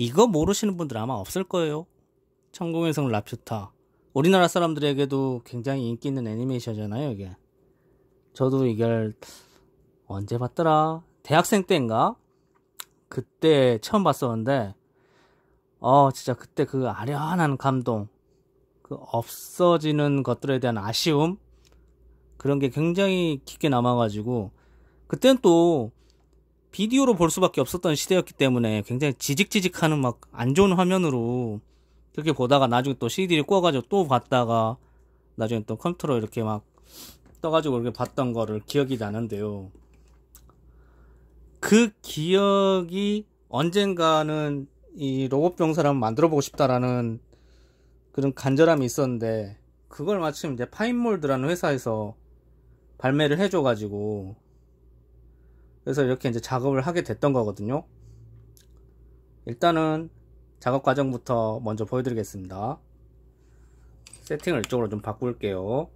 이거 모르시는 분들 아마 없을 거예요. 천공의 성 라퓨타. 우리나라 사람들에게도 굉장히 인기 있는 애니메이션이잖아요, 이게. 저도 이걸 언제 봤더라? 대학생 때인가? 그때 처음 봤었는데, 어, 진짜 그때 그 아련한 감동, 그 없어지는 것들에 대한 아쉬움? 그런 게 굉장히 깊게 남아가지고, 그땐 또 비디오로 볼 수밖에 없었던 시대였기 때문에 굉장히 지직지직하는 막 안 좋은 화면으로 그렇게 보다가 나중에 또 CD를 구워가지고 또 봤다가 나중에 또 컴퓨터로 이렇게 막 떠가지고 이렇게 봤던 거를 기억이 나는데요. 그 기억이 언젠가는 이 로봇 병사람 만들어 보고 싶다라는 그런 간절함이 있었는데 그걸 마침 이제 파인몰드라는 회사에서 발매를 해줘가지고 그래서 이렇게 이제 작업을 하게 됐던 거거든요. 일단은 작업 과정부터 먼저 보여드리겠습니다. 세팅을 이쪽으로 좀 바꿀게요.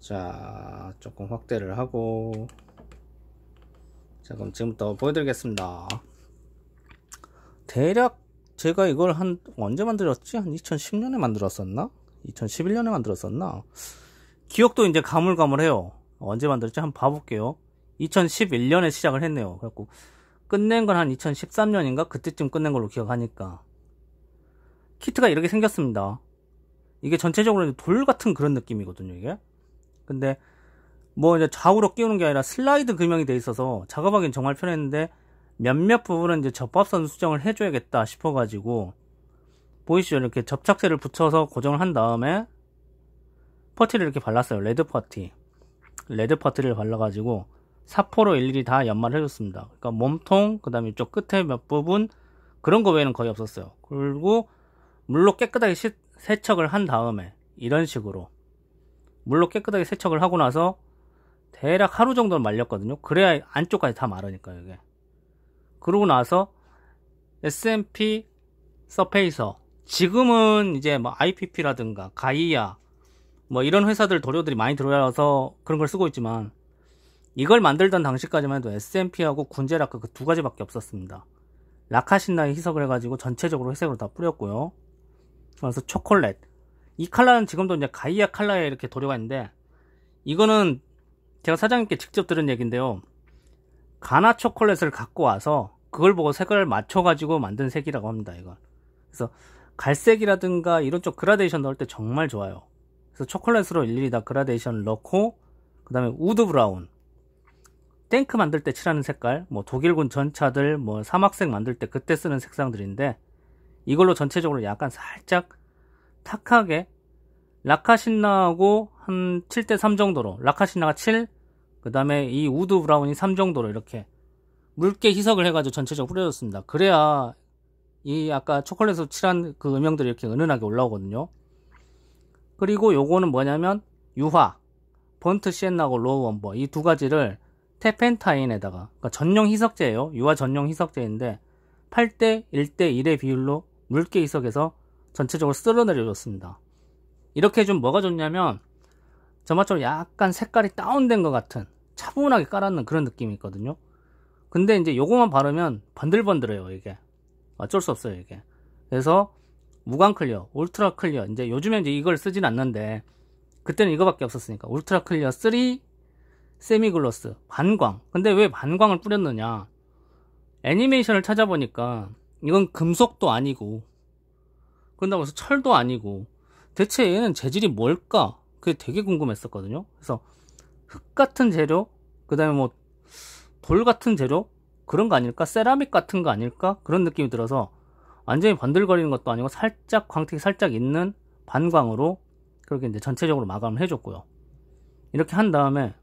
자, 조금 확대를 하고 자, 그럼 지금부터 보여드리겠습니다. 대략 제가 이걸 한 언제 만들었지? 한 2010년에 만들었었나? 2011년에 만들었었나? 기억도 이제 가물가물해요. 언제 만들었지? 한번 봐볼게요. 2011년에 시작을 했네요. 그래갖고 끝낸 건 한 2013년인가? 그때쯤 끝낸 걸로 기억하니까. 키트가 이렇게 생겼습니다. 이게 전체적으로 돌 같은 그런 느낌이거든요, 이게. 근데 뭐 이제 좌우로 끼우는 게 아니라 슬라이드 금형이 돼 있어서 작업하기는 정말 편했는데 몇몇 부분은 이제 접합선 수정을 해줘야겠다 싶어가지고 보이시죠? 이렇게 접착제를 붙여서 고정을 한 다음에 퍼티를 이렇게 발랐어요. 레드 퍼티. 레드 퍼트를 발라가지고 사포로 일일이 다 연마를 해줬습니다. 그러니까 몸통, 그 다음에 이쪽 끝에 몇 부분 그런 거 외에는 거의 없었어요. 그리고 물로 깨끗하게 시, 세척을 한 다음에 이런 식으로 물로 깨끗하게 세척을 하고 나서 대략 하루 정도는 말렸거든요. 그래야 안쪽까지 다 마르니까 요 이게. 그러고 나서 S&P 서페이서 지금은 이제 뭐 IPP라든가 가이아 뭐 이런 회사들 도료들이 많이 들어와서 그런 걸 쓰고 있지만 이걸 만들던 당시까지만 해도 S&P하고 군제라크그 두 가지밖에 없었습니다. 라카신나에 희석을 해가지고 전체적으로 회색으로 다 뿌렸고요. 그래서 초콜렛. 이 칼라는 지금도 이제 가이아 칼라에 이렇게 도료가 있는데 이거는 제가 사장님께 직접 들은 얘기인데요. 가나 초콜렛을 갖고 와서 그걸 보고 색을 맞춰가지고 만든 색이라고 합니다. 이건. 그래서 갈색이라든가 이런 쪽 그라데이션 넣을 때 정말 좋아요. 그래서 초콜릿으로 일일이 다 그라데이션을 넣고 그 다음에 우드 브라운 탱크 만들 때 칠하는 색깔 뭐 독일군 전차들 뭐 사막색 만들 때 그때 쓰는 색상들인데 이걸로 전체적으로 약간 살짝 탁하게 라카신나하고 한 7대 3 정도로 라카신나가 7, 그 다음에 이 우드 브라운이 3 정도로 이렇게 묽게 희석을 해가지고 전체적으로 뿌려줬습니다. 그래야 이 아까 초콜릿으로 칠한 그 음영들이 이렇게 은은하게 올라오거든요. 그리고 요거는 뭐냐면 유화, 번트 시엔나고 로우 원버 이 두 가지를 테펜타인에다가 그러니까 전용 희석제예요. 유화 전용 희석제인데 8대 1대 1의 비율로 물게 희석해서 전체적으로 쓸어내려 줬습니다. 이렇게 좀 뭐가 좋냐면 저마처럼 약간 색깔이 다운된 것 같은 차분하게 깔았는 그런 느낌이 있거든요. 근데 이제 요거만 바르면 번들번들해요 이게 어쩔 수 없어요 이게. 그래서 무광 클리어, 울트라 클리어. 이제 요즘엔 이제 이걸 쓰진 않는데 그때는 이거밖에 없었으니까 울트라 클리어 3 세미글로스 반광. 근데 왜 반광을 뿌렸느냐? 애니메이션을 찾아보니까 이건 금속도 아니고 그런다고 해서 철도 아니고 대체 얘는 재질이 뭘까? 그게 되게 궁금했었거든요. 그래서 흙 같은 재료, 그다음에 뭐 돌 같은 재료 그런 거 아닐까? 세라믹 같은 거 아닐까? 그런 느낌이 들어서 완전히 번들거리는 것도 아니고 살짝 광택이 살짝 있는 반광으로 그렇게 이제 전체적으로 마감을 해줬고요. 이렇게 한 다음에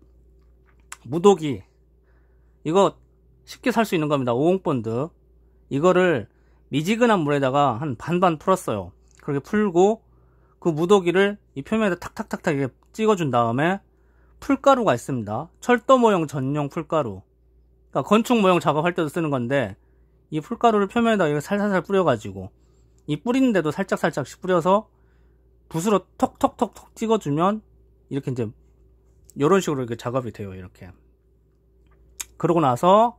무더기 이거 쉽게 살 수 있는 겁니다. 오공 본드 이거를 미지근한 물에다가 한 반반 풀었어요. 그렇게 풀고 그 무더기를 이 표면에다 탁탁탁탁 이렇게 찍어준 다음에 풀가루가 있습니다. 철도 모형 전용 풀가루. 그러니까 건축 모형 작업할 때도 쓰는 건데 이 풀가루를 표면에다 이 살살살 뿌려가지고 이 뿌리는데도 살짝살짝씩 뿌려서 붓으로 톡톡톡톡 찍어주면 이렇게 이제 요런 식으로 이렇게 작업이 돼요 이렇게 그러고 나서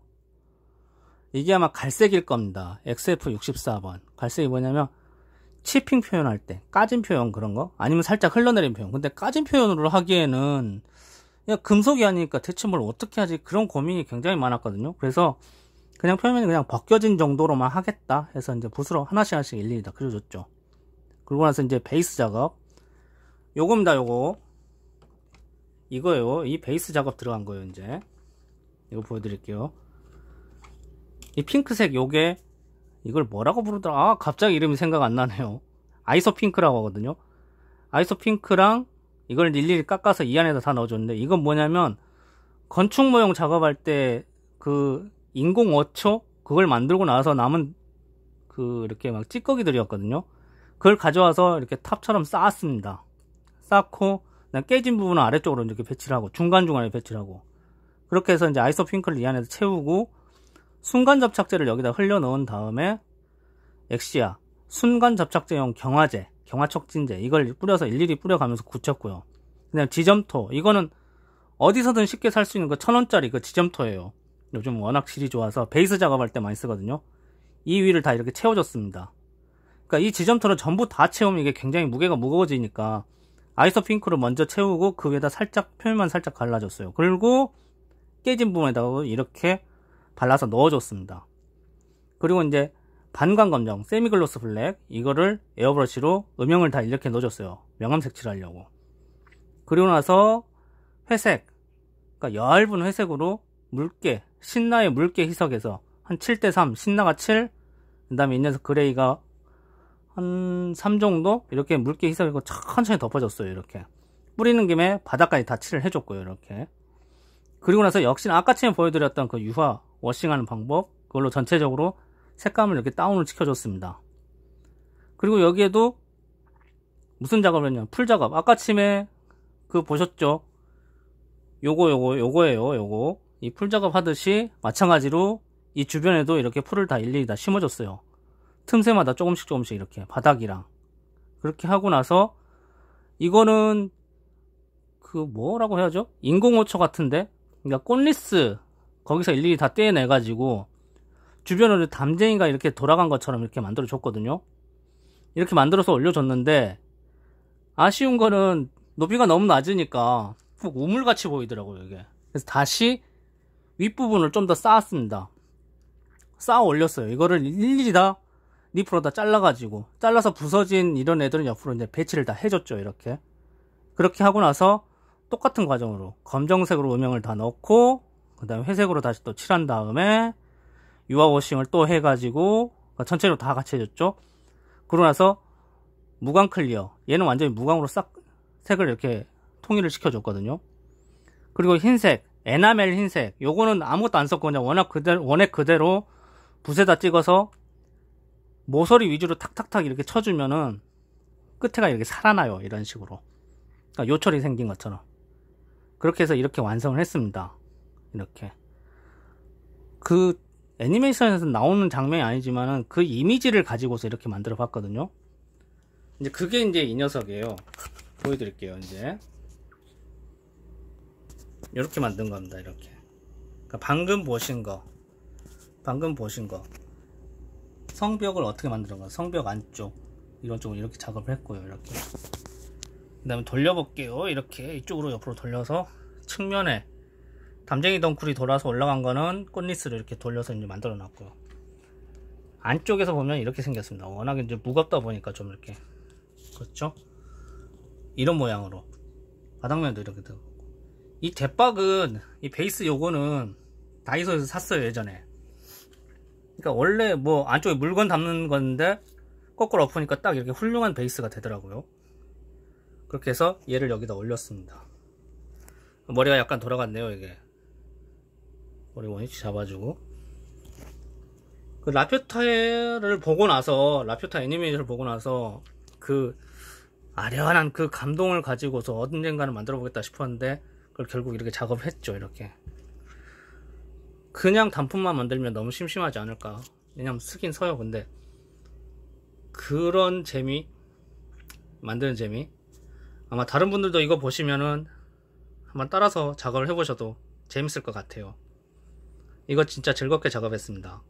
이게 아마 갈색일 겁니다 XF64번 갈색이 뭐냐면 치핑 표현할 때 까진 표현 그런 거 아니면 살짝 흘러내린 표현 근데 까진 표현으로 하기에는 그냥 금속이 아니니까 대체 뭘 어떻게 하지 그런 고민이 굉장히 많았거든요 그래서 그냥 표면이 그냥 벗겨진 정도로만 하겠다 해서 이제 붓으로 하나씩 하나씩 일일이 다 그려줬죠. 그러고 나서 이제 베이스 작업. 요겁니다, 요거. 이거요. 이 베이스 작업 들어간 거예요, 이제. 이거 보여드릴게요. 이 핑크색 요게 이걸 뭐라고 부르더라? 아, 갑자기 이름이 생각 안 나네요. 아이소 핑크라고 하거든요. 아이소 핑크랑 이걸 일일이 깎아서 이 안에다 다 넣어줬는데 이건 뭐냐면 건축 모형 작업할 때그 인공 어초 그걸 만들고 나서 남은 그 이렇게 막 찌꺼기들이었거든요. 그걸 가져와서 이렇게 탑처럼 쌓았습니다. 쌓고 깨진 부분은 아래쪽으로 이렇게 배치를 하고 중간중간에 배치를 하고 그렇게 해서 이제 아이소핑크를 이 안에서 채우고 순간 접착제를 여기다 흘려 넣은 다음에 엑시아 순간 접착제용 경화제 경화 촉진제 이걸 뿌려서 일일이 뿌려가면서 굳혔고요. 그냥 지점토 이거는 어디서든 쉽게 살 수 있는 거 천원짜리 그 지점토예요. 요즘 워낙 질이 좋아서 베이스 작업할 때 많이 쓰거든요 이 위를 다 이렇게 채워줬습니다 그러니까 이지점토를 전부 다 채우면 이게 굉장히 무게가 무거워지니까 아이소 핑크로 먼저 채우고 그 위에다 살짝 표면만 살짝 갈라줬어요 그리고 깨진 부분에다가 이렇게 발라서 넣어줬습니다 그리고 이제 반광 검정 세미글로스 블랙 이거를 에어브러시로 음영을 다 이렇게 넣어줬어요 명암 색칠하려고 그리고 나서 회색 그러니까 얇은 회색으로 물개, 신나의 물개 희석에서한 7대 3신나가7 그다음에 인에석 그레이가 한 3 정도 이렇게 물개 희석이고 천천히 덮어졌어요 이렇게 뿌리는 김에 바닥까지 다 칠을 해줬고요 이렇게 그리고 나서 역시나 아까 처음에 보여드렸던 그 유화 워싱하는 방법 그걸로 전체적으로 색감을 이렇게 다운을 시켜줬습니다 그리고 여기에도 무슨 작업을 했냐 풀 작업 아까 침에 그 보셨죠 요거 요거 요거예요 요거 이풀 작업하듯이 마찬가지로 이 주변에도 이렇게 풀을 다 일일이 다 심어줬어요. 틈새마다 조금씩 조금씩 이렇게 바닥이랑 그렇게 하고 나서 이거는 그 뭐라고 해야죠? 인공호초 같은데 그러니까 꽃리스 거기서 일일이 다 떼어내 가지고 주변으로 담쟁이가 이렇게 돌아간 것처럼 이렇게 만들어 줬거든요. 이렇게 만들어서 올려줬는데 아쉬운 거는 높이가 너무 낮으니까 우물같이 보이더라고요 이게. 그래서 다시 윗부분을 좀 더 쌓았습니다 쌓아 올렸어요 이거를 일일이 다 니프로 다 잘라가지고 잘라서 부서진 이런 애들은 옆으로 이제 배치를 다 해줬죠 이렇게 그렇게 하고 나서 똑같은 과정으로 검정색으로 음영을 다 넣고 그 다음에 회색으로 다시 또 칠한 다음에 유아 워싱을 또 해가지고 전체로 다 같이 해줬죠 그러고 나서 무광 클리어 얘는 완전히 무광으로 싹 색을 이렇게 통일을 시켜줬거든요 그리고 흰색 에나멜 흰색 요거는 아무것도 안 썼고 그냥 워낙 그대로 원액 그대로 붓에다 찍어서 모서리 위주로 탁탁탁 이렇게 쳐주면은 끝에가 이렇게 살아나요 이런 식으로 그러니까 요철이 생긴 것처럼 그렇게 해서 이렇게 완성을 했습니다 이렇게 그 애니메이션에서 나오는 장면이 아니지만은 그 이미지를 가지고서 이렇게 만들어 봤거든요 이제 그게 이제 이 녀석이에요 보여드릴게요 이제 이렇게 만든 겁니다 이렇게 그러니까 방금 보신 거 방금 보신 거 성벽을 어떻게 만드는거 성벽 안쪽 이런 쪽으로 이렇게 작업을 했고요 이렇게 그 다음에 돌려볼게요 이렇게 이쪽으로 옆으로 돌려서 측면에 담쟁이 덩쿨이 돌아서 올라간 거는 꽃리스를 이렇게 돌려서 이제 만들어 놨고요 안쪽에서 보면 이렇게 생겼습니다 워낙 이제 무겁다 보니까 좀 이렇게 그렇죠 이런 모양으로 바닥면도 이렇게 되고 이 대박은 이 베이스 요거는 다이소에서 샀어요 예전에 그러니까 원래 뭐 안쪽에 물건 담는 건데 거꾸로 엎으니까 딱 이렇게 훌륭한 베이스가 되더라고요 그렇게 해서 얘를 여기다 올렸습니다 머리가 약간 돌아갔네요 이게 머리 원위치 잡아주고 그 라퓨타를 보고 나서 라퓨타 애니메이션을 보고 나서 그 아련한 그 감동을 가지고서 언젠가는 만들어 보겠다 싶었는데 그걸 결국 이렇게 작업했죠 이렇게 그냥 단품만 만들면 너무 심심하지 않을까 왜냐면 쓰긴 서요 근데 그런 재미 만드는 재미 아마 다른 분들도 이거 보시면은 한번 따라서 작업을 해보셔도 재밌을 것 같아요 이거 진짜 즐겁게 작업했습니다